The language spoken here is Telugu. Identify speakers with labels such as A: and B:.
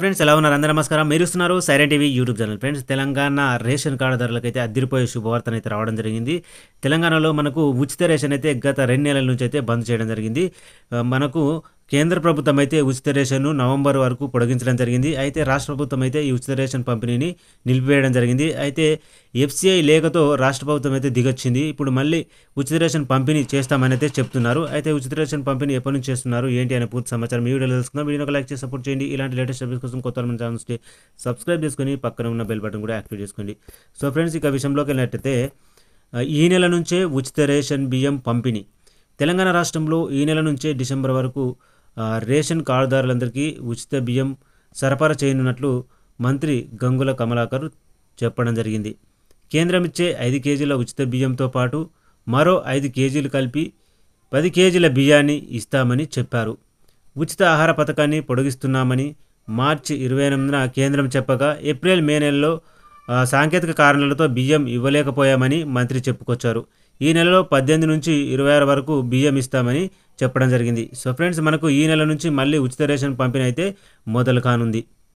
A: ఫ్రెండ్స్ ఎలా ఉన్నారు అందరూ నమస్కారం మీరు ఇస్తున్నారు siren TV YouTube channel friends Telangana ration అయితే అద్దరిపోయే శుభవార్తను అయితే రావడం జరిగింది తెలంగాణలో మనకు ఉచిత రేషన్ అయితే గత రెండు నెలల నుంచి అయితే బంద్ చేయడం జరిగింది మనకు కేంద్ర ప్రభుత్వం అయితే ఉచిత రేషన్ను నవంబర్ వరకు పొడిగించడం జరిగింది అయితే రాష్ట్ర ప్రభుత్వం అయితే ఈ ఉచిత రేషన్ పంపిణీని నిలిపివేయడం జరిగింది అయితే ఎఫ్సిఐ లేఖతో రాష్ట్ర ప్రభుత్వం అయితే దిగొచ్చింది ఇప్పుడు మళ్ళీ ఉచిత రేషన్ పంపిణీ చేస్తామని అయితే చెప్తున్నారు అయితే ఉచిత రేషన్ పంపిణీ ఎప్పటి నుంచి చేస్తున్నారు ఏంటి అనే పూర్తి సమాచారం ఈ వీడియోలో తెలుసుకుందాం వీడియోకి లైక్ చేసి సపోర్ట్ చేయండి ఇలాంటి లేటెస్ట్ అప్డేట్స్ కోసం కొత్త మంది ఛానల్స్కి సబ్స్క్రైబ్ చేసుకుని పక్కన ఉన్న బెల్ బటన్ కూడా యాక్టివేట్ చేసుకోండి సో ఫ్రెండ్స్ ఇక విషయంలోకి వెళ్ళినట్టయితే ఈ నెల నుంచే ఉచిత రేషన్ బియ్యం పంపిణీ తెలంగాణ రాష్ట్రంలో ఈ నెల నుంచే డిసెంబర్ వరకు రేషన్ కార్డుదారులందరికీ ఉచిత బియ్యం సరఫరా చేయనున్నట్లు మంత్రి గంగుల కమలాకర్ చెప్పడం జరిగింది కేంద్రం ఇచ్చే ఐదు కేజీల ఉచిత బియ్యంతో పాటు మరో ఐదు కేజీలు కలిపి పది కేజీల బియ్యాన్ని ఇస్తామని చెప్పారు ఉచిత ఆహార పథకాన్ని పొడిగిస్తున్నామని మార్చి ఇరవై ఎనిమిదిన కేంద్రం చెప్పగా ఏప్రిల్ మే నెలలో సాంకేతిక కారణాలతో బియ్యం ఇవ్వలేకపోయామని మంత్రి చెప్పుకొచ్చారు ఈ నెలలో పద్దెనిమిది నుంచి ఇరవై ఆరు వరకు బియ్యం ఇస్తామని చెప్పడం జరిగింది సో ఫ్రెండ్స్ మనకు ఈ నెల నుంచి మళ్ళీ ఉచిత రేషన్ పంపిణీ అయితే మొదలు కానుంది